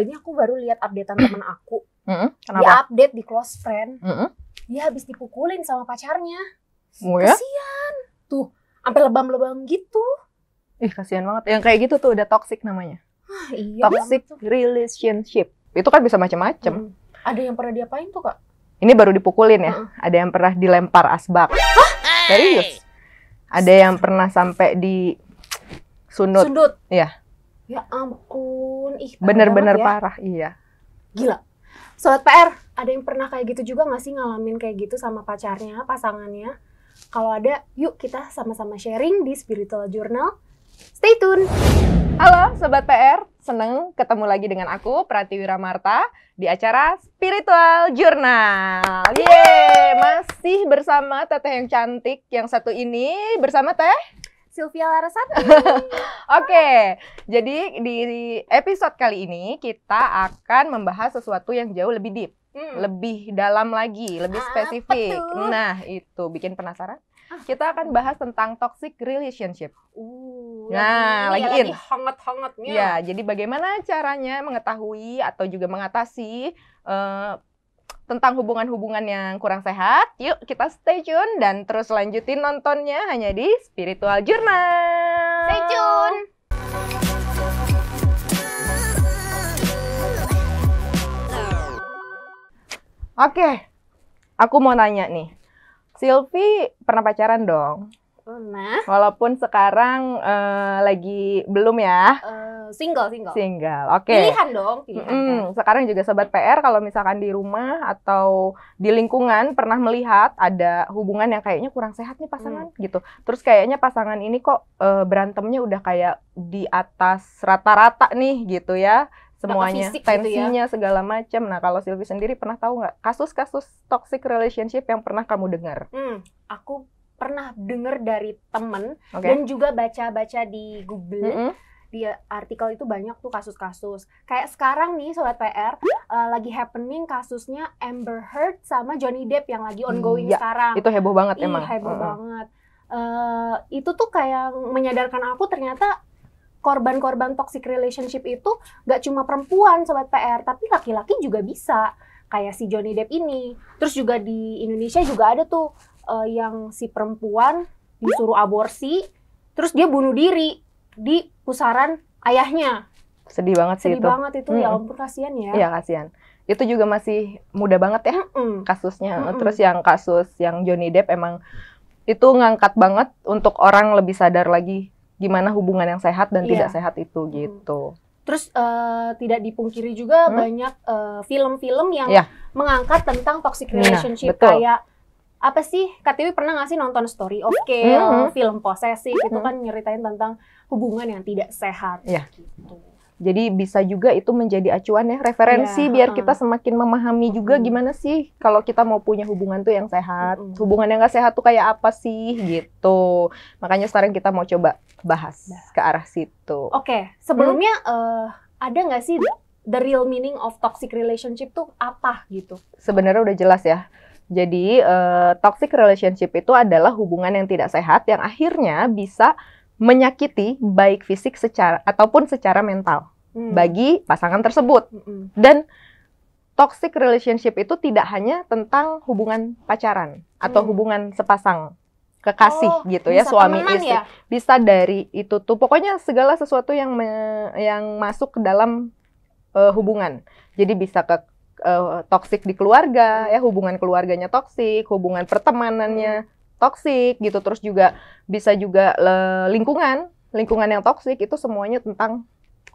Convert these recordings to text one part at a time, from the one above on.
ini aku baru lihat updatean teman aku. Mm-hmm. Kenapa? Dia update di close friend. Mm-hmm. Dia habis dipukulin sama pacarnya. Oh, ya? Kasian. Tuh, sampai lebam-lebam gitu. Ih, kasihan banget. Yang kayak gitu tuh udah toxic namanya. Ah, iya, toxic banget. relationship. Itu kan bisa macam-macam. Hmm. Ada yang pernah diapain tuh, Kak? Ini baru dipukulin ya. Mm-hmm. Ada yang pernah dilempar asbak. Hah? Serius. Ada yang pernah sampai di sundut. Sundut. Iya. Ya ampun, ih bener-bener ya. parah, iya. Gila. Sobat PR, ada yang pernah kayak gitu juga nggak sih ngalamin kayak gitu sama pacarnya, pasangannya? Kalau ada, yuk kita sama-sama sharing di Spiritual Journal. Stay tune. Halo Sobat PR, seneng ketemu lagi dengan aku Pratiwi Ramarta di acara Spiritual Journal. Yeay, masih bersama teteh yang cantik yang satu ini bersama teh Sylvia Larasati. Oke, okay. jadi di episode kali ini kita akan membahas sesuatu yang jauh lebih deep, hmm. lebih dalam lagi, lebih ah, spesifik. Nah, itu bikin penasaran? Ah. Kita akan bahas tentang toxic relationship. Uh, nah, lagi, lagi in. hangat-hangatnya. Ya, jadi bagaimana caranya mengetahui atau juga mengatasi uh, tentang hubungan-hubungan yang kurang sehat. Yuk kita stay tune dan terus lanjutin nontonnya hanya di Spiritual Journal. Stay tune. Oke, okay. aku mau nanya nih. Sylvie pernah pacaran dong? Nah. Walaupun sekarang uh, lagi belum ya. Uh, single, single. Single. Oke. Okay. Pilihan dong, pilihan. -hmm. kan? Sekarang juga sobat PR kalau misalkan di rumah atau di lingkungan pernah melihat ada hubungan yang kayaknya kurang sehat nih pasangan hmm. gitu. Terus kayaknya pasangan ini kok uh, berantemnya udah kayak di atas rata-rata nih gitu ya semuanya tensinya gitu ya. segala macam. Nah kalau Sylvie sendiri pernah tahu nggak kasus-kasus toxic relationship yang pernah kamu dengar? Hmm, aku pernah dengar dari temen okay. dan juga baca-baca di Google. Mm -hmm. Di artikel itu banyak tuh kasus-kasus. Kayak sekarang nih sobat PR uh, eh, lagi happening kasusnya Amber Heard sama Johnny Depp yang lagi ongoing ya, sekarang. Itu heboh banget Ih, emang. heboh uh -huh. banget. Uh, itu tuh kayak menyadarkan aku ternyata korban-korban toxic relationship itu gak cuma perempuan sobat PR tapi laki-laki juga bisa kayak si Johnny Depp ini. Terus juga di Indonesia juga ada tuh uh, yang si perempuan disuruh aborsi, terus dia bunuh diri di pusaran ayahnya. Sedih banget sih Sedih itu. Sedih banget itu, hmm. ya ampun kasihan ya. Iya kasihan. Itu juga masih muda banget ya mm kasusnya. Mm Terus yang kasus yang Johnny Depp emang itu ngangkat banget untuk orang lebih sadar lagi gimana hubungan yang sehat dan yeah. tidak sehat itu gitu. Mm. Terus uh, tidak dipungkiri juga hmm. banyak eh, film-film uh, yang yeah. mengangkat tentang toxic iya, relationship yeah, kayak apa sih KTW pernah ngasih nonton Story of okay, mm -hmm. film posesif mm -hmm. itu kan nyeritain tentang hubungan yang tidak sehat yeah. gitu. Jadi bisa juga itu menjadi acuan ya, referensi ya, biar uh. kita semakin memahami juga gimana sih kalau kita mau punya hubungan tuh yang sehat. Hmm. Hubungan yang gak sehat tuh kayak apa sih gitu. Makanya sekarang kita mau coba bahas ke arah situ. Oke, okay. sebelumnya hmm? uh, ada gak sih the real meaning of toxic relationship tuh apa gitu? Sebenarnya udah jelas ya. Jadi uh, toxic relationship itu adalah hubungan yang tidak sehat yang akhirnya bisa menyakiti baik fisik secara ataupun secara mental hmm. bagi pasangan tersebut. Hmm. Dan toxic relationship itu tidak hanya tentang hubungan pacaran atau hmm. hubungan sepasang kekasih oh, gitu ya suami istri ya? bisa dari itu tuh pokoknya segala sesuatu yang me, yang masuk ke dalam uh, hubungan jadi bisa ke uh, eh, toksik di keluarga ya hubungan keluarganya toksik hubungan pertemanannya toksik gitu terus juga bisa juga le lingkungan lingkungan yang toksik itu semuanya tentang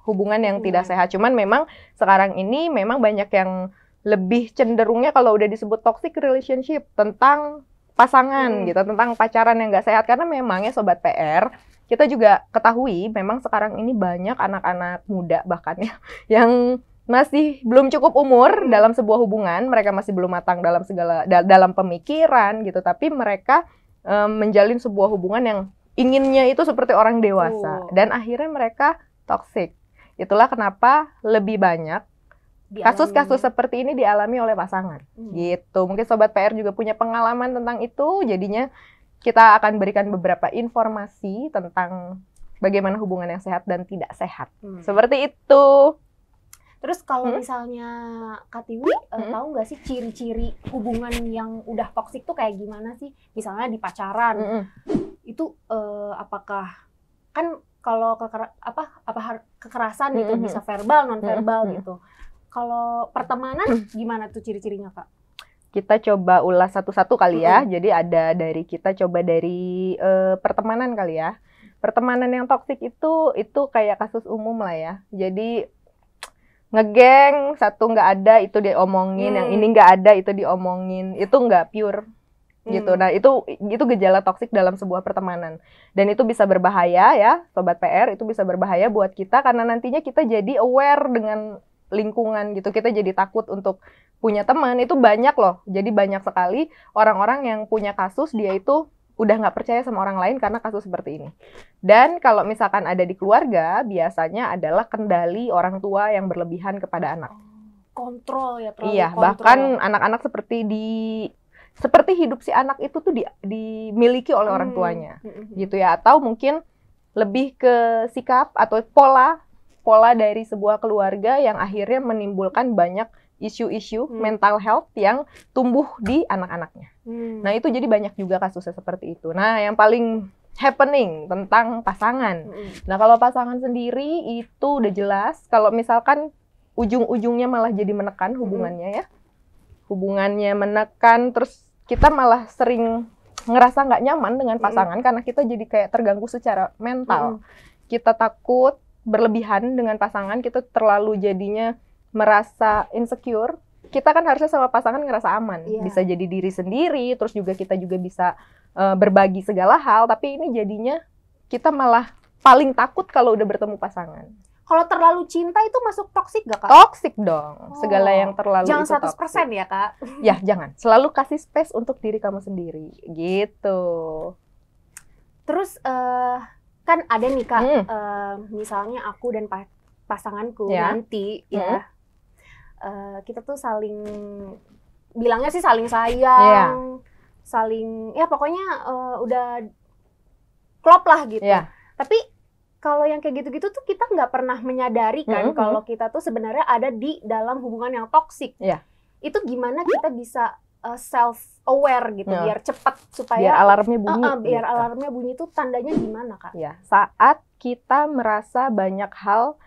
hubungan yang hmm. tidak iya. sehat. Cuman memang sekarang ini memang banyak yang lebih cenderungnya kalau udah disebut toxic relationship tentang pasangan hmm. gitu, tentang pacaran yang nggak sehat karena memangnya sobat PR kita juga ketahui memang sekarang ini banyak anak-anak muda bahkan ya yang masih belum cukup umur iya. dalam sebuah hubungan, mereka masih belum matang dalam segala da dalam pemikiran gitu, tapi mereka um, menjalin sebuah hubungan yang inginnya itu seperti orang dewasa uh. dan akhirnya mereka toxic Itulah kenapa lebih banyak kasus-kasus seperti ini dialami oleh pasangan. Hmm. Gitu. Mungkin sobat PR juga punya pengalaman tentang itu, jadinya kita akan berikan beberapa informasi tentang bagaimana hubungan yang sehat dan tidak sehat. Hmm. Seperti itu. Terus kalau hmm? misalnya Katiwi eh, hmm? tahu nggak sih ciri-ciri hubungan yang udah toksik tuh kayak gimana sih? Misalnya di pacaran. Hmm. Itu eh, apakah kan kalau keker, apa apa kekerasan gitu mm -hmm. bisa verbal non verbal mm -hmm. gitu. Kalau pertemanan mm. gimana tuh ciri-cirinya kak? Kita coba ulas satu-satu kali ya. Mm -hmm. Jadi ada dari kita coba dari uh, pertemanan kali ya. Pertemanan yang toksik itu itu kayak kasus umum lah ya. Jadi ngegeng satu nggak ada itu diomongin, hmm. yang ini mm. nggak ada itu diomongin, itu nggak pure Gitu. hmm. gitu. Nah, itu itu gejala toksik dalam sebuah pertemanan. Dan itu bisa berbahaya ya, sobat PR, itu bisa berbahaya buat kita karena nantinya kita jadi aware dengan lingkungan gitu. Kita jadi takut untuk punya teman itu banyak loh. Jadi banyak sekali orang-orang yang punya kasus dia itu udah nggak percaya sama orang lain karena kasus seperti ini. Dan kalau misalkan ada di keluarga, biasanya adalah kendali orang tua yang berlebihan kepada anak. Oh, kontrol ya, Iya, kontrol. bahkan anak-anak seperti di seperti hidup si anak itu tuh di, dimiliki oleh orang hmm. tuanya hmm, hmm, hmm. gitu ya atau mungkin lebih ke sikap atau pola pola dari sebuah keluarga yang akhirnya menimbulkan banyak isu-isu hmm. mental health yang tumbuh di anak-anaknya. Hmm. Nah itu jadi banyak juga kasusnya seperti itu. Nah yang paling happening tentang pasangan. Hmm. Nah kalau pasangan sendiri itu udah jelas. Kalau misalkan ujung-ujungnya malah jadi menekan hubungannya hmm. ya, hubungannya menekan terus kita malah sering ngerasa nggak nyaman dengan pasangan mm. karena kita jadi kayak terganggu secara mental. Mm. Kita takut berlebihan dengan pasangan, kita terlalu jadinya merasa insecure. Kita kan harusnya sama pasangan ngerasa aman, yeah. bisa jadi diri sendiri, terus juga kita juga bisa uh, berbagi segala hal, tapi ini jadinya kita malah paling takut kalau udah bertemu pasangan. Kalau terlalu cinta itu masuk toksik gak kak? Toksik dong. Oh. Segala yang terlalu jangan itu 100% toxic. ya kak? Ya jangan. Selalu kasih space untuk diri kamu sendiri. Gitu. Terus uh, kan ada nih kak, hmm. uh, misalnya aku dan pasanganku ya. nanti ya. hmm. ya. Uh, kita tuh saling bilangnya sih saling sayang, ya. saling ya pokoknya uh, udah klop lah gitu. Ya. Tapi kalau yang kayak gitu-gitu tuh kita nggak pernah menyadari kan mm -hmm. kalau kita tuh sebenarnya ada di dalam hubungan yang toksik. Yeah. Itu gimana kita bisa uh, eh, self aware gitu yeah. biar cepat supaya biar alarmnya bunyi. Uh, uh, biar gitu. alarmnya bunyi itu tandanya gimana kak? Iya. yeah. saat kita merasa banyak hal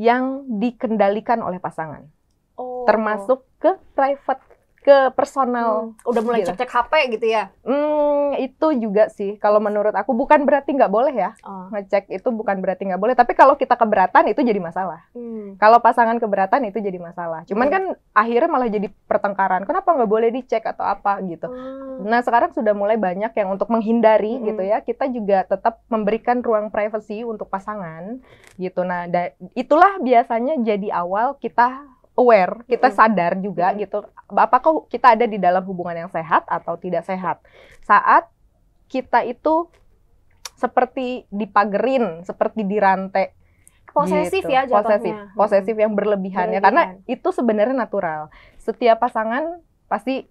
yang dikendalikan oleh pasangan, oh. termasuk ke private ke personal hmm, udah mulai gitu. cek cek HP gitu ya hmm, itu juga sih kalau menurut aku bukan berarti nggak boleh ya oh. ngecek itu bukan berarti nggak boleh tapi kalau kita keberatan itu jadi masalah hmm. kalau pasangan keberatan itu jadi masalah cuman hmm. kan akhirnya malah jadi pertengkaran kenapa nggak boleh dicek atau apa gitu hmm. nah sekarang sudah mulai banyak yang untuk menghindari hmm. gitu ya kita juga tetap memberikan ruang privasi untuk pasangan gitu nah itulah biasanya jadi awal kita aware, kita sadar juga gitu, apakah kita ada di dalam hubungan yang sehat atau tidak sehat. Saat kita itu seperti dipagerin, seperti dirantai posesif gitu. ya jatuhnya. posesif posesif yang berlebihan, berlebihan. ya karena itu sebenarnya natural setiap pasangan pasti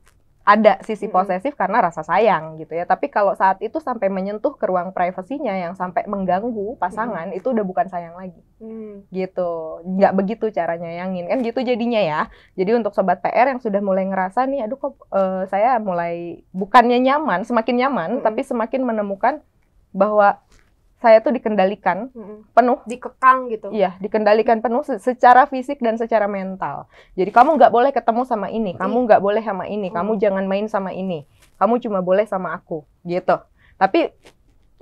ada sisi posesif mm-hmm. karena rasa sayang gitu ya. Tapi kalau saat itu sampai menyentuh ke ruang privasinya yang sampai mengganggu pasangan mm-hmm. itu udah bukan sayang lagi. Mm. Gitu. Nggak begitu cara nyayangin kan gitu jadinya ya. Jadi untuk sobat PR yang sudah mulai ngerasa nih aduh kok uh, saya mulai bukannya nyaman, semakin nyaman mm-hmm. tapi semakin menemukan bahwa saya tuh dikendalikan hmm. penuh dikekang gitu iya dikendalikan penuh secara fisik dan secara mental jadi kamu nggak boleh ketemu sama ini kamu nggak boleh sama ini hmm. kamu jangan main sama ini kamu cuma boleh sama aku gitu tapi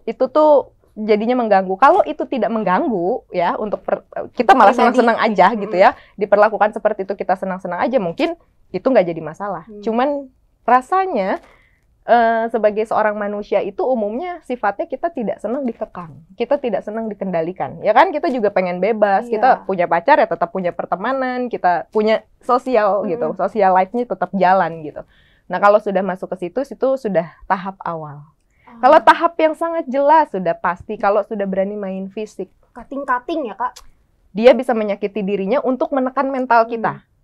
itu tuh jadinya mengganggu kalau itu tidak mengganggu ya untuk per, kita malah senang-senang aja hmm. gitu ya diperlakukan seperti itu kita senang-senang aja mungkin itu nggak jadi masalah hmm. cuman rasanya Eh, sebagai seorang manusia itu umumnya sifatnya kita tidak senang dikekang, kita tidak senang dikendalikan, ya kan? Kita juga pengen bebas, iya. kita punya pacar ya tetap punya pertemanan, kita punya sosial hmm. gitu, sosial life-nya tetap jalan gitu. Nah kalau sudah masuk ke situ, itu sudah tahap awal. Ah. Kalau tahap yang sangat jelas sudah pasti kalau sudah berani main fisik. Kating-kating ya kak. Dia bisa menyakiti dirinya untuk menekan mental kita. Hmm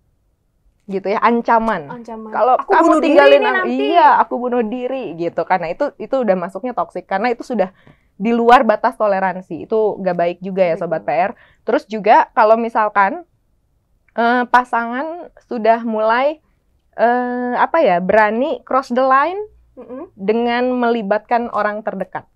gitu ya ancaman, ancaman. kalau aku kamu tinggalin diri nanti. iya aku bunuh diri gitu karena itu itu udah masuknya toksik karena itu sudah di luar batas toleransi itu gak baik juga ya sobat PR terus juga kalau misalkan eh, pasangan sudah mulai eh, apa ya berani cross the line mm -hmm. dengan melibatkan orang terdekat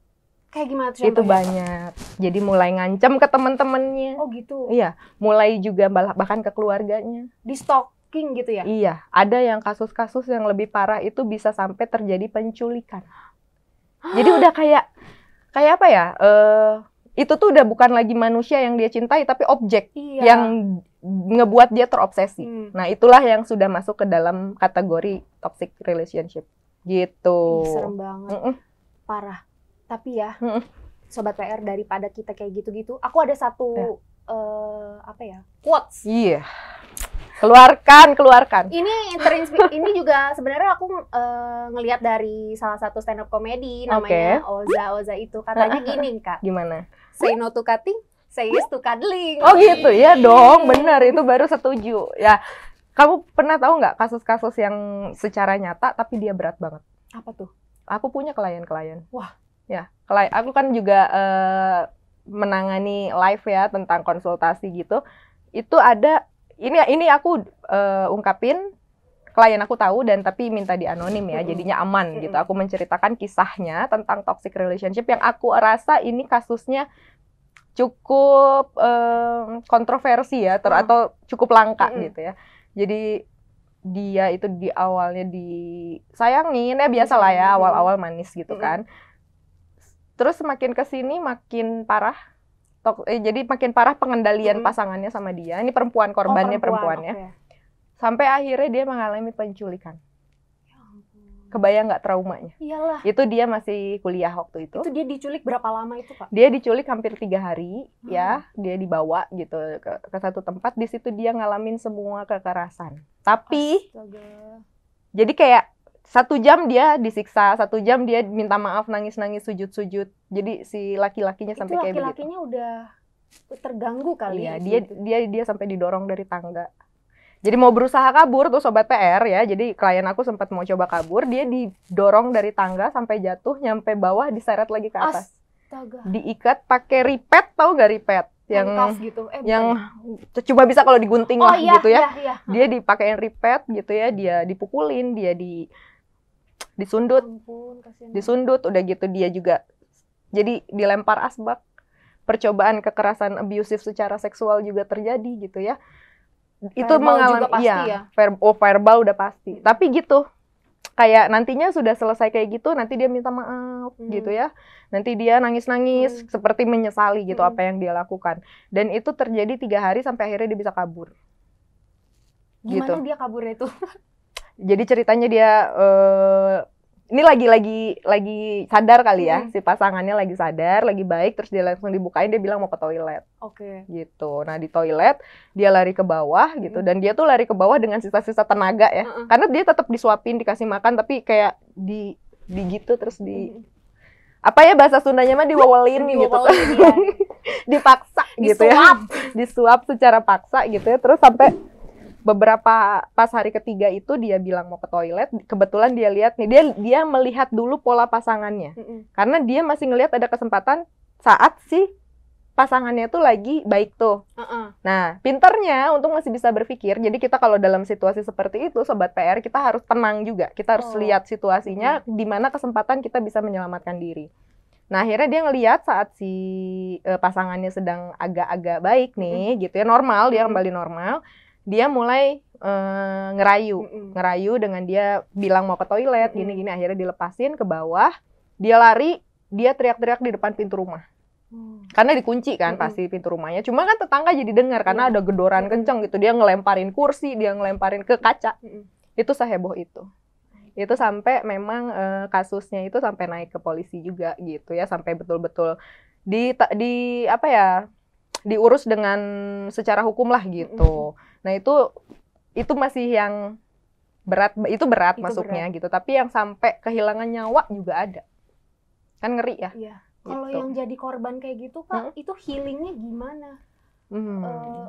kayak gimana tuh itu banyak jadi mulai ngancam ke temen-temennya. oh gitu iya mulai juga bahkan ke keluarganya di stok stalking gitu ya? Iya, ada yang kasus-kasus yang lebih parah itu bisa sampai terjadi penculikan. Jadi udah kayak kayak apa ya? Uh, itu tuh udah bukan lagi manusia yang dia cintai tapi objek iya. yang ngebuat dia terobsesi. Hmm. Nah, itulah yang sudah masuk ke dalam kategori toxic relationship. Gitu. serem banget. Mm -mm. Parah. Tapi ya, mm -mm. sobat PR daripada kita kayak gitu-gitu, aku ada satu ya. uh, apa ya? quotes. Iya. Yeah keluarkan keluarkan ini terinspirasi ini juga sebenarnya aku uh, ngelihat dari salah satu stand up komedi namanya okay. Oza Oza itu katanya gini kak gimana say no to cutting say yes to cuddling oh gitu ya dong iya. benar itu baru setuju ya kamu pernah tahu nggak kasus-kasus yang secara nyata tapi dia berat banget apa tuh aku punya klien-klien wah ya klien aku kan juga uh, menangani live ya tentang konsultasi gitu itu ada ini ini aku uh, ungkapin klien aku tahu dan tapi minta di anonim ya jadinya aman gitu aku menceritakan kisahnya tentang toxic relationship yang aku rasa ini kasusnya cukup um, kontroversi ya ter- atau cukup langka gitu ya jadi dia itu di awalnya disayangin eh, ya biasa lah ya awal-awal manis gitu kan terus semakin kesini makin parah eh, jadi makin parah pengendalian hmm. pasangannya sama dia. Ini perempuan korbannya oh, perempuan, perempuannya. Okay. Sampai akhirnya dia mengalami penculikan. Ya Kebayang nggak traumanya? Iyalah. Itu dia masih kuliah waktu itu. Itu dia diculik berapa lama itu pak? Dia diculik hampir tiga hari, hmm. ya. Dia dibawa gitu ke, ke satu tempat. Di situ dia ngalamin semua kekerasan. Tapi, Astaga. jadi kayak satu jam dia disiksa, satu jam dia minta maaf, nangis-nangis, sujud-sujud. Jadi si laki-lakinya sampai laki kayak begitu. Laki-lakinya udah terganggu kali. Iya, ya dia dia dia sampai didorong dari tangga. Jadi mau berusaha kabur tuh sobat PR ya. Jadi klien aku sempat mau coba kabur, dia didorong dari tangga sampai jatuh, nyampe bawah diseret lagi ke atas. Astaga. Diikat pakai ripet, tau gak ripet? yang gitu. eh, yang bukan. cuma bisa kalau digunting oh, lah iya, gitu ya. Iya, iya. Dia dipakein ripet gitu ya, dia dipukulin, dia di disundut ya Ampun, disundut udah gitu dia juga jadi dilempar asbak percobaan kekerasan abusif secara seksual juga terjadi gitu ya verbal itu mengalami pasti iya, ya, ya. Ver, oh verbal udah pasti hmm. tapi gitu kayak nantinya sudah selesai kayak gitu nanti dia minta maaf hmm. gitu ya nanti dia nangis nangis hmm. seperti menyesali gitu hmm. apa yang dia lakukan dan itu terjadi tiga hari sampai akhirnya dia bisa kabur gimana gitu. dia kaburnya itu Jadi ceritanya dia uh, ini lagi-lagi lagi sadar kali ya hmm. si pasangannya lagi sadar lagi baik terus dia langsung dibukain dia bilang mau ke toilet oke okay. gitu nah di toilet dia lari ke bawah gitu hmm. dan dia tuh lari ke bawah dengan sisa-sisa tenaga ya uh karena dia tetap disuapin dikasih makan tapi kayak di di gitu terus di hmm. apa ya bahasa Sundanya mah diwawelin gitu. Iya. gitu ya. dipaksa Disuap. gitu ya disuap secara paksa gitu ya terus sampai beberapa pas hari ketiga itu dia bilang mau ke toilet kebetulan dia lihat nih dia dia melihat dulu pola pasangannya mm -hmm. karena dia masih ngelihat ada kesempatan saat si pasangannya tuh lagi baik tuh. Uh-uh. Nah, pinternya untuk masih bisa berpikir. Jadi kita kalau dalam situasi seperti itu, sobat PR kita harus tenang juga. Kita harus oh. lihat situasinya hmm. di mana kesempatan kita bisa menyelamatkan diri. Nah, akhirnya dia ngelihat saat si uh, pasangannya sedang agak-agak baik nih, hmm. gitu ya normal, dia kembali normal dia mulai uh, ngerayu, mm -mm. ngerayu dengan dia bilang mau ke toilet gini-gini. Akhirnya dilepasin ke bawah, dia lari, dia teriak-teriak di depan pintu rumah. Hmm. Karena dikunci kan hmm. pasti pintu rumahnya. Cuma kan tetangga jadi dengar karena hmm. ada gedoran hmm. kencang gitu. Dia ngelemparin kursi, dia ngelemparin ke kaca. Hmm. Itu seheboh itu. Itu sampai memang e, kasusnya itu sampai naik ke polisi juga gitu ya, sampai betul-betul di di apa ya? diurus dengan secara hukum lah gitu. Hmm. Nah itu itu masih yang berat itu berat itu masuknya berat. gitu tapi yang sampai kehilangan nyawa juga ada kan ngeri ya, Kalau iya. Gitu. kalau yang jadi korban kayak gitu kak hmm? itu healingnya gimana hmm. uh,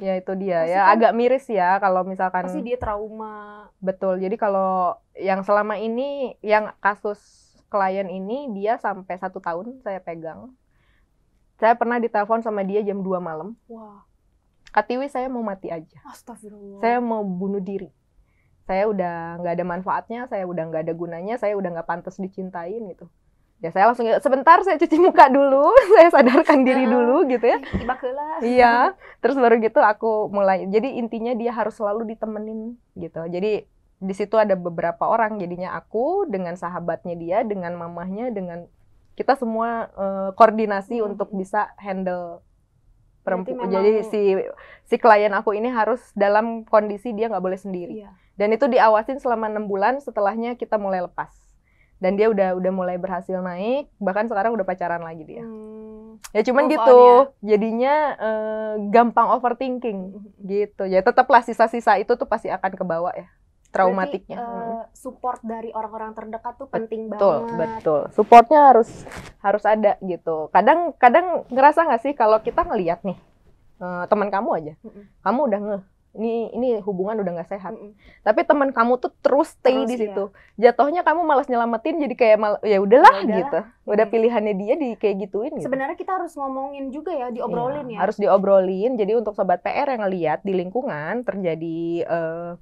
ya itu dia ya kan agak miris ya kalau misalkan pasti dia trauma betul jadi kalau yang selama ini yang kasus klien ini dia sampai satu tahun saya pegang saya pernah ditelepon sama dia jam 2 malam wah Katiwi saya mau mati aja. Astagfirullah. Saya mau bunuh diri. Saya udah nggak ada manfaatnya, saya udah nggak ada gunanya, saya udah nggak pantas dicintain gitu. Ya saya langsung sebentar saya cuci muka dulu, saya sadarkan diri dulu gitu ya. Tiba kelas. Iya, terus baru gitu aku mulai. Jadi intinya dia harus selalu ditemenin gitu. Jadi di situ ada beberapa orang jadinya aku dengan sahabatnya dia, dengan mamahnya, dengan kita semua uh, koordinasi hmm. untuk bisa handle perempuan jadi si si klien aku ini harus dalam kondisi dia nggak boleh sendiri iya. dan itu diawasin selama enam bulan setelahnya kita mulai lepas dan dia udah udah mulai berhasil naik bahkan sekarang udah pacaran lagi dia hmm. ya cuman oh, gitu ya. jadinya uh, gampang overthinking mm-hmm. gitu ya tetaplah sisa-sisa itu tuh pasti akan kebawa ya traumatiknya. Berarti, uh, hmm. support dari orang-orang terdekat tuh penting betul, banget. Betul, betul. Supportnya harus harus ada gitu. Kadang kadang ngerasa nggak sih kalau kita ngelihat nih uh, teman kamu aja, mm -mm. kamu udah nge, ini ini hubungan udah nggak sehat. Mm Tapi teman kamu tuh terus stay terus, di iya. situ. Iya. Jatuhnya kamu malas nyelamatin jadi kayak mal ya udahlah ya gitu. Udah mm. pilihannya dia di kayak gituin gitu. Sebenarnya kita harus ngomongin juga ya, iya, diobrolin ya. ya. Harus diobrolin. Jadi untuk sobat PR yang ngelihat di lingkungan terjadi uh,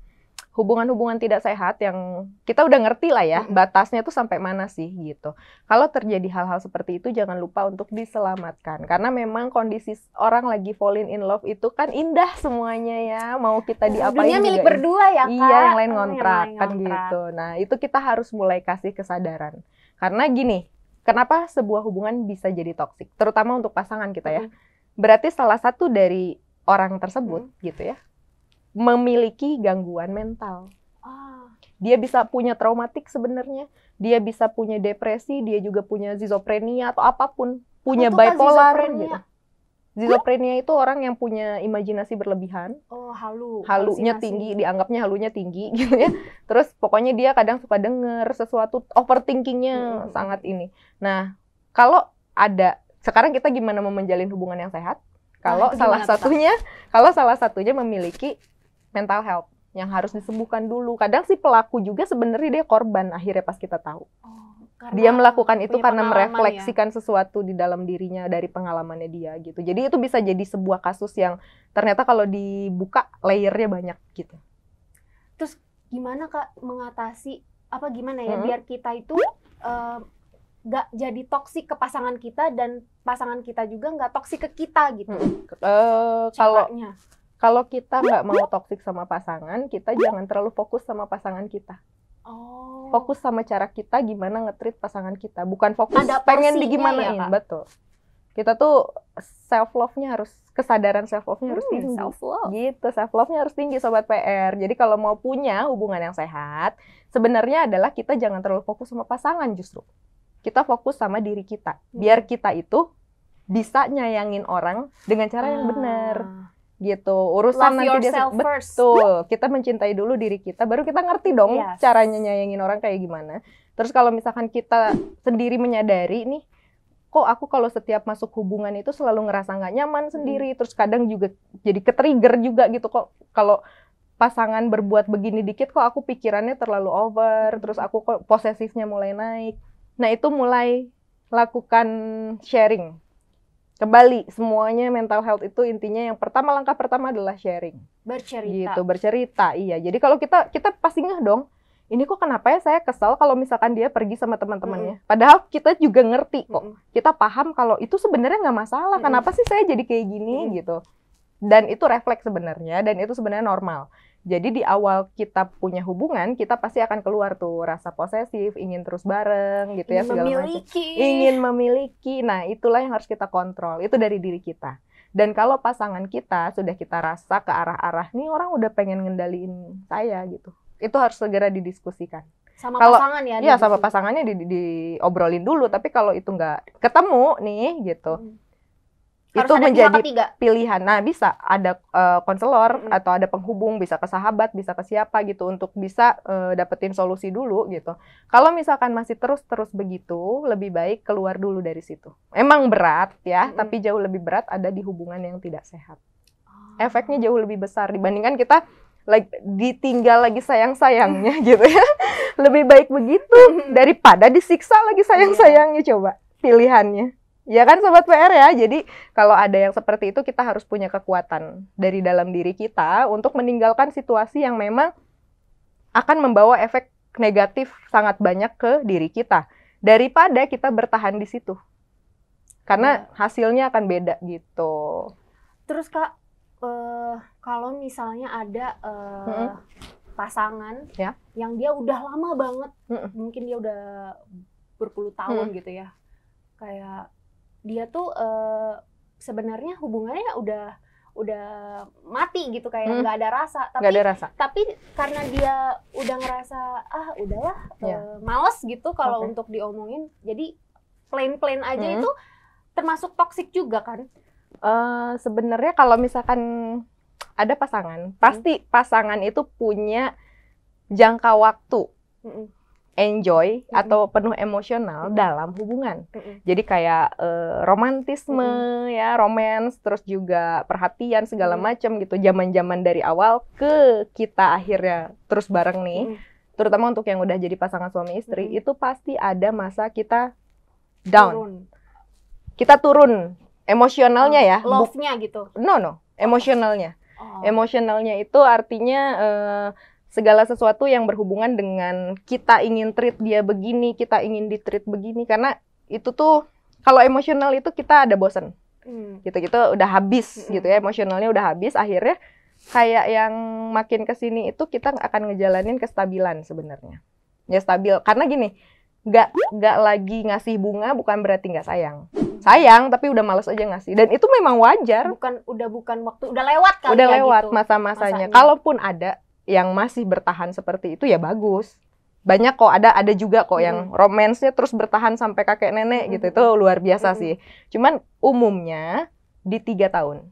hubungan-hubungan tidak sehat yang kita udah ngerti lah ya batasnya tuh sampai mana sih gitu. Kalau terjadi hal-hal seperti itu jangan lupa untuk diselamatkan karena memang kondisi orang lagi falling in love itu kan indah semuanya ya mau kita iya, diapain Dunia milik berdua ya iya, kak. Iya yang lain ngontrak kan gitu. Nah itu kita harus mulai kasih kesadaran karena gini kenapa sebuah hubungan bisa jadi toksik terutama untuk pasangan kita ya. Berarti salah satu dari orang tersebut hmm. gitu ya memiliki gangguan mental. Ah. Dia bisa punya traumatik sebenarnya, dia bisa punya depresi, dia juga punya zizoprenia atau apapun, punya Betul bipolar gitu. itu orang yang punya imajinasi berlebihan. Oh, halu. Halunya tinggi, dianggapnya halunya tinggi gitu ya. Terus pokoknya dia kadang suka denger sesuatu, overthinkingnya hmm, hmm, hmm. sangat ini. Nah, kalau ada, sekarang kita gimana mau menjalin hubungan yang sehat? Kalau nah, salah satunya, kalau salah satunya memiliki mental health yang harus disembuhkan dulu. Kadang si pelaku juga sebenarnya dia korban akhirnya pas kita tahu. Oh, dia melakukan itu karena ya. merefleksikan ya? sesuatu di dalam dirinya dari pengalamannya dia gitu. Jadi itu bisa jadi sebuah kasus yang ternyata kalau dibuka layernya banyak gitu. Terus gimana Kak mengatasi apa gimana ya -hmm. biar kita itu uh, nggak jadi toksik ke pasangan kita dan pasangan kita juga nggak toksik ke kita gitu. Hmm. Uh, kalau kalau kita nggak mau toksik sama pasangan, kita jangan terlalu fokus sama pasangan kita. Oh. Fokus sama cara kita gimana ngetrit pasangan kita, bukan fokus Ada pengen ya, digimanain, ya, betul. Kita tuh self love-nya harus kesadaran self love-nya harus hmm, tinggi. Self love. Gitu, self love-nya harus tinggi sobat PR. Jadi kalau mau punya hubungan yang sehat, sebenarnya adalah kita jangan terlalu fokus sama pasangan justru. Kita fokus sama diri kita. Biar hmm. kita itu bisa nyayangin orang dengan cara yang benar. Ah gitu urusan Love nanti dia first. betul kita mencintai dulu diri kita baru kita ngerti dong yes. caranya nyayangin orang kayak gimana terus kalau misalkan kita sendiri menyadari nih kok aku kalau setiap masuk hubungan itu selalu ngerasa nggak nyaman hmm. sendiri hmm. terus kadang juga jadi ketrigger juga gitu kok kalau pasangan berbuat begini dikit kok aku pikirannya terlalu over terus aku kok posesifnya mulai naik nah itu mulai lakukan sharing kembali semuanya mental health itu intinya yang pertama langkah pertama adalah sharing bercerita gitu bercerita iya jadi kalau kita kita pasti ngeh dong ini kok kenapa ya saya kesal kalau misalkan dia pergi sama teman-temannya mm. padahal kita juga ngerti kok mm. kita paham kalau itu sebenarnya nggak masalah mm. kenapa sih saya jadi kayak gini mm. gitu dan itu refleks sebenarnya dan itu sebenarnya normal jadi di awal kita punya hubungan, kita pasti akan keluar tuh rasa posesif, ingin terus bareng gitu ya segala memiliki. macam. Ingin memiliki. Nah, itulah yang harus kita kontrol. Itu dari diri kita. Dan kalau pasangan kita sudah kita rasa ke arah-arah nih orang udah pengen ngendaliin saya gitu. Itu harus segera didiskusikan sama kalau, pasangan ya? Iya, sama pasangannya di, di, obrolin dulu. Tapi kalau itu nggak ketemu nih gitu, hmm itu menjadi pilihan. Nah, bisa ada uh, konselor hmm. atau ada penghubung, bisa ke sahabat, bisa ke siapa gitu untuk bisa uh, dapetin solusi dulu gitu. Kalau misalkan masih terus-terus begitu, lebih baik keluar dulu dari situ. Emang berat ya, hmm. tapi jauh lebih berat ada di hubungan yang tidak sehat. Oh. Efeknya jauh lebih besar dibandingkan kita like ditinggal lagi sayang-sayangnya gitu ya. Lebih baik begitu hmm. daripada disiksa lagi sayang-sayangnya coba pilihannya. Ya kan sobat PR ya. Jadi kalau ada yang seperti itu kita harus punya kekuatan dari dalam diri kita untuk meninggalkan situasi yang memang akan membawa efek negatif sangat banyak ke diri kita daripada kita bertahan di situ. Karena iya. hasilnya akan beda gitu. Terus Kak, uh, kalau misalnya ada uh, -hmm. pasangan ya. yang dia udah lama banget, -hmm. mungkin dia udah berpuluh tahun -hmm. gitu ya. Kayak dia tuh uh, sebenarnya hubungannya ya udah udah mati gitu kayak hmm. nggak hmm. ada rasa tapi gak ada rasa. tapi karena dia udah ngerasa ah udahlah yeah. Ya. uh, males gitu kalau okay. untuk diomongin jadi plain plain aja hmm. itu termasuk toksik juga kan uh, sebenarnya kalau misalkan ada pasangan pasti hmm. pasangan itu punya jangka waktu hmm enjoy mm-hmm. atau penuh emosional mm-hmm. dalam hubungan. Mm-hmm. Jadi kayak uh, romantisme mm-hmm. ya, romance terus juga perhatian segala mm-hmm. macam gitu. Zaman-zaman dari awal ke kita akhirnya terus bareng nih. Mm-hmm. Terutama untuk yang udah jadi pasangan suami istri, mm-hmm. itu pasti ada masa kita down. Turun. Kita turun emosionalnya ya. Love-nya gitu. No, no, emosionalnya. Oh. Emosionalnya itu artinya uh, segala sesuatu yang berhubungan dengan kita ingin treat dia begini, kita ingin di ditreat begini karena itu tuh kalau emosional itu kita ada bosen. Hmm. Gitu-gitu udah habis hmm. gitu ya, emosionalnya udah habis akhirnya kayak yang makin kesini itu kita akan ngejalanin kestabilan sebenarnya. Ya stabil karena gini, nggak nggak lagi ngasih bunga bukan berarti nggak sayang hmm. sayang tapi udah males aja ngasih dan itu memang wajar bukan udah bukan waktu udah lewat kali udah ya lewat gitu, masa-masanya kalaupun ada yang masih bertahan seperti itu ya bagus banyak kok ada ada juga kok hmm. yang romansnya terus bertahan sampai kakek nenek hmm. gitu itu luar biasa hmm. sih cuman umumnya di tiga tahun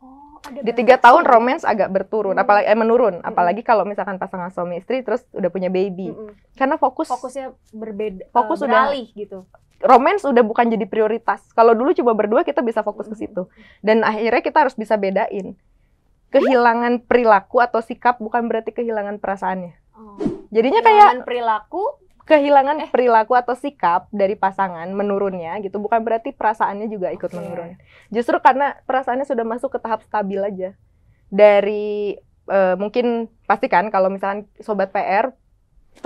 oh, di tiga tahun romans agak berturun hmm. apalagi eh, menurun apalagi kalau misalkan pasangan suami istri terus udah punya baby hmm. karena fokus fokusnya berbeda eh, fokus uh, beralih udah, gitu romance udah bukan jadi prioritas. Kalau dulu coba berdua kita bisa fokus ke situ. Dan akhirnya kita harus bisa bedain kehilangan perilaku atau sikap bukan berarti kehilangan perasaannya. Oh. Jadinya kehilangan kayak perilaku kehilangan eh. perilaku atau sikap dari pasangan menurunnya gitu bukan berarti perasaannya juga ikut okay. menurun. Justru karena perasaannya sudah masuk ke tahap stabil aja. Dari uh, mungkin pastikan kalau misalkan sobat PR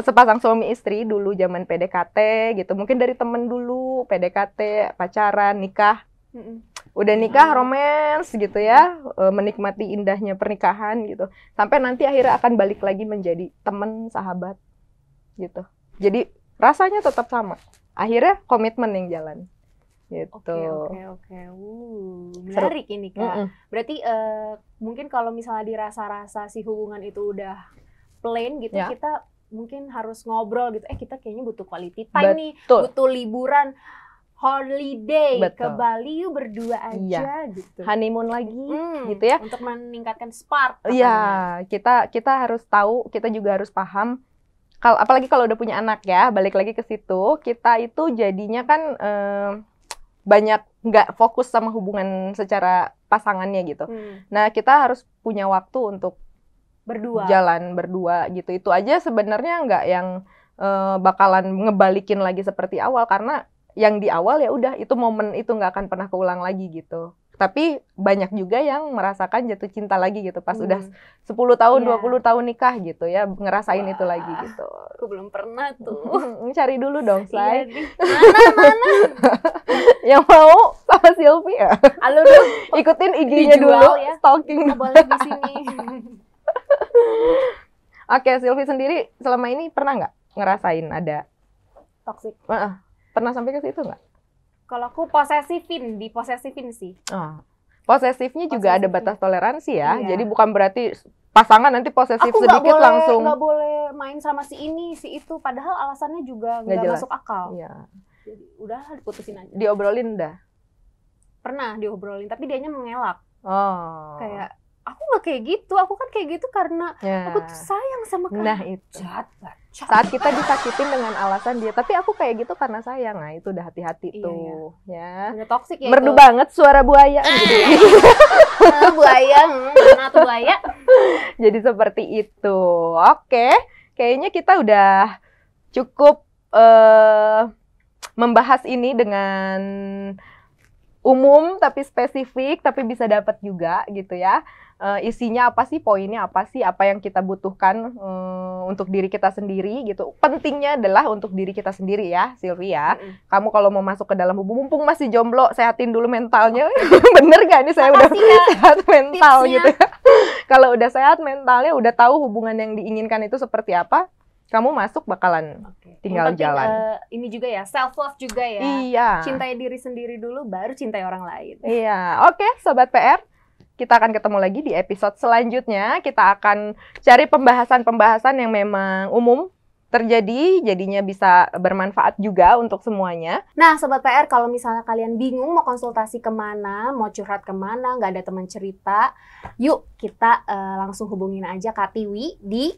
sepasang suami istri dulu zaman PDKT gitu, mungkin dari temen dulu PDKT, pacaran, nikah. Mm -mm udah nikah hmm. romans gitu ya e, menikmati indahnya pernikahan gitu sampai nanti akhirnya akan balik lagi menjadi teman sahabat gitu jadi rasanya tetap sama akhirnya komitmen yang jalan gitu oke oke oke uh, menarik ini kak mm -mm. berarti uh, mungkin kalau misalnya dirasa-rasa si hubungan itu udah plain gitu ya. kita mungkin harus ngobrol gitu eh kita kayaknya butuh quality time Betul. nih butuh liburan holiday Betul. ke Bali yuk berdua iya. aja ya. gitu. Honeymoon lagi hmm, gitu ya. Untuk meningkatkan spark. Iya, kita kita harus tahu, kita juga harus paham kalau apalagi kalau udah punya anak ya, balik lagi ke situ, kita itu jadinya kan eh, banyak nggak fokus sama hubungan secara pasangannya gitu. Hmm. Nah, kita harus punya waktu untuk berdua. Jalan berdua gitu. Itu aja sebenarnya nggak yang eh, bakalan ngebalikin lagi seperti awal karena yang di awal ya udah itu momen itu nggak akan pernah keulang lagi gitu tapi banyak juga yang merasakan jatuh cinta lagi gitu pas hmm. udah 10 tahun, yeah. 20 tahun nikah gitu ya ngerasain Wah, itu lagi gitu. Aku belum pernah tuh. Cari dulu dong, Shay. Iya, mana mana? yang mau sama Silvi ya. Halo dong. Ikutin IG-nya dulu, ya. stalking. Nah, boleh di sini. Oke, Silvi sendiri selama ini pernah nggak ngerasain ada toxic? Uh -uh Pernah sampai ke situ nggak? Kalau aku posesifin, di posesifin sih. Oh. Posesifnya juga ada batas toleransi ya. Iya. Jadi bukan berarti pasangan nanti posesif aku sedikit boleh, langsung. Aku nggak boleh main sama si ini, si itu. Padahal alasannya juga nggak masuk akal. Iya. Jadi udah diputusin aja. Diobrolin dah? Pernah diobrolin, tapi dianya mengelak. Oh. Kayak aku gak kayak gitu aku kan kayak gitu karena ya. aku tuh sayang sama kamu nah itu jat, jat. saat kita disakitin dengan alasan dia tapi aku kayak gitu karena sayang nah itu udah hati-hati iya, tuh iya. ya udah toksik ya merdu itu. banget suara buaya ah. gitu ya. ah, buaya mana hmm, tuh buaya jadi seperti itu oke kayaknya kita udah cukup uh, membahas ini dengan umum tapi spesifik tapi bisa dapat juga gitu ya uh, isinya apa sih poinnya apa sih apa yang kita butuhkan um, untuk diri kita sendiri gitu pentingnya adalah untuk diri kita sendiri ya Sylvia ya. mm-hmm. kamu kalau mau masuk ke dalam hubung mumpung masih jomblo sehatin dulu mentalnya bener gak ini saya Makasih ya udah sehat mental tipsnya. gitu ya. kalau udah sehat mentalnya udah tahu hubungan yang diinginkan itu seperti apa kamu masuk bakalan okay. tinggal Mungkin, jalan. Uh, ini juga ya self love juga ya. Iya. Cintai diri sendiri dulu baru cintai orang lain. Iya. Oke, okay, sobat PR, kita akan ketemu lagi di episode selanjutnya. Kita akan cari pembahasan-pembahasan yang memang umum terjadi, jadinya bisa bermanfaat juga untuk semuanya. Nah, Sobat PR, kalau misalnya kalian bingung mau konsultasi kemana, mau curhat kemana, nggak ada teman cerita, yuk kita uh, langsung hubungin aja Kak Tiwi di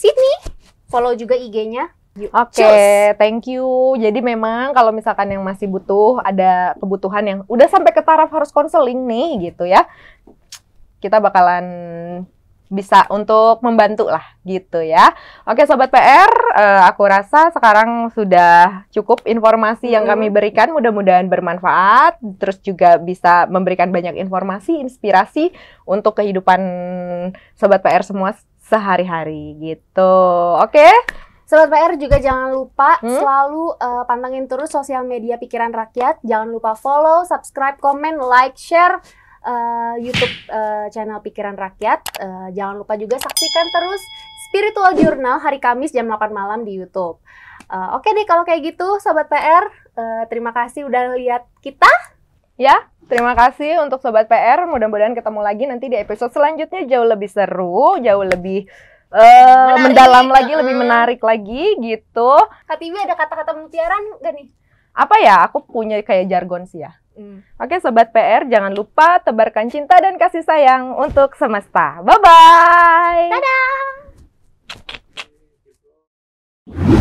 Sydney follow juga IG-nya. Oke, okay, thank you. Jadi memang kalau misalkan yang masih butuh ada kebutuhan yang udah sampai ke taraf harus konseling nih gitu ya. Kita bakalan bisa untuk membantu lah gitu ya. Oke sobat PR, uh, eh, aku rasa sekarang sudah cukup informasi hmm. yang kami hmm. berikan. Mudah-mudahan bermanfaat, terus juga bisa memberikan banyak informasi, inspirasi untuk kehidupan sobat PR semua sehari-hari gitu. Oke. Okay? Sobat PR juga jangan lupa hmm? selalu uh, pantengin terus sosial media Pikiran Rakyat. Jangan lupa follow, subscribe, komen, like, share uh, YouTube uh, channel Pikiran Rakyat. Uh, jangan lupa juga saksikan terus Spiritual Journal hari Kamis jam 8 malam di YouTube. Uh, Oke okay deh kalau kayak gitu Sobat PR, uh, terima kasih udah lihat kita. Ya, Terima kasih untuk Sobat PR. Mudah-mudahan ketemu lagi nanti di episode selanjutnya jauh lebih seru, jauh lebih uh, mendalam lagi, uh. lebih menarik lagi gitu. Kak Tiwi ada kata-kata mutiara nggak nih? Apa ya? Aku punya kayak jargon sih ya. Hmm. Oke Sobat PR, jangan lupa tebarkan cinta dan kasih sayang untuk semesta. Bye-bye! Dadah!